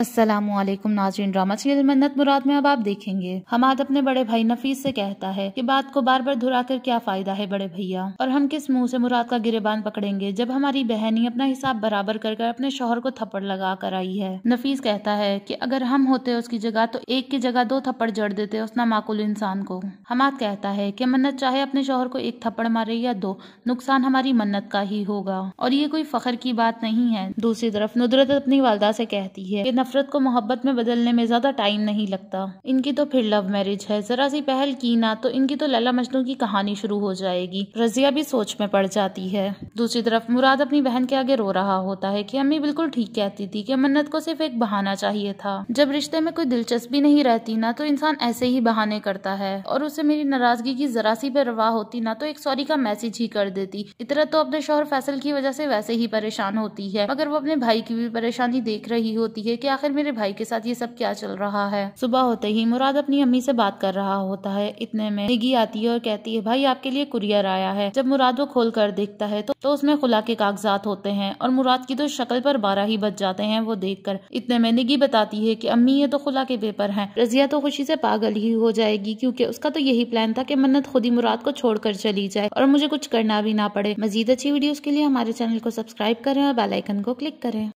असलम नाजरीन drama serial मन्नत मुराद में अब आप देखेंगे हमाद अपने बड़े भाई नफीस से कहता है कि बात को बार बार धुरा कर क्या फायदा है बड़े भैया और हम किस मुंह से मुराद का गिरेबान पकड़ेंगे जब हमारी बहन ही अपना हिसाब बराबर कर कर अपने शोहर को थप्पड़ लगा कर आई है नफीस कहता है कि अगर हम होते उसकी जगह तो एक की जगह दो थप्पड़ जड़ देते उस नामाकुल इंसान को हमाद कहता है की मन्नत चाहे अपने शोहर को एक थप्पड़ मारे या दो नुकसान हमारी मन्नत का ही होगा और ये कोई फखर की बात नहीं है दूसरी तरफ नुदरत अपनी वालदा से कहती है नफरत को मोहब्बत में बदलने में ज़्यादा टाइम नहीं लगता इनकी तो फिर लव मैरिज है ज़रा सी पहल की ना तो इनकी तो लला मजनू की कहानी शुरू हो जाएगी रजिया भी सोच में पड़ जाती है दूसरी तरफ मुराद अपनी बहन के आगे रो रहा होता है की अम्मी बिल्कुल ठीक कहती थी की मन्नत को सिर्फ एक बहाना चाहिए था जब रिश्ते में कोई दिलचस्पी नहीं रहती ना तो इंसान ऐसे ही बहाने करता है और उसे मेरी नाराजगी की जरा सी परवाह होती ना तो एक सॉरी का मैसेज ही कर देती इतना तो अपने शोहर फैसल की वजह से वैसे ही परेशान होती है मगर वो अपने भाई की भी परेशानी देख रही होती है कि आखिर मेरे भाई के साथ ये सब क्या चल रहा है सुबह होते ही मुराद अपनी अम्मी से बात कर रहा होता है इतने में निगी आती है और कहती है भाई आपके लिए कुरियर आया है जब मुराद वो खोल कर देखता है तो, तो उसमें खुला के कागजात होते हैं और मुराद की तो शक्ल पर बारह ही बच जाते हैं वो देख कर इतने में निगी बताती है की अम्मी ये तो खुला के पेपर है रजिया तो खुशी से पागल ही हो जाएगी क्यूँकी उसका तो यही प्लान था की मन्नत खुद ही मुराद को कर चली जाए और मुझे कुछ करना भी ना पड़े मजीद अच्छी वीडियो के लिए हमारे चैनल को सब्सक्राइब करें और बेलाइकन को क्लिक करें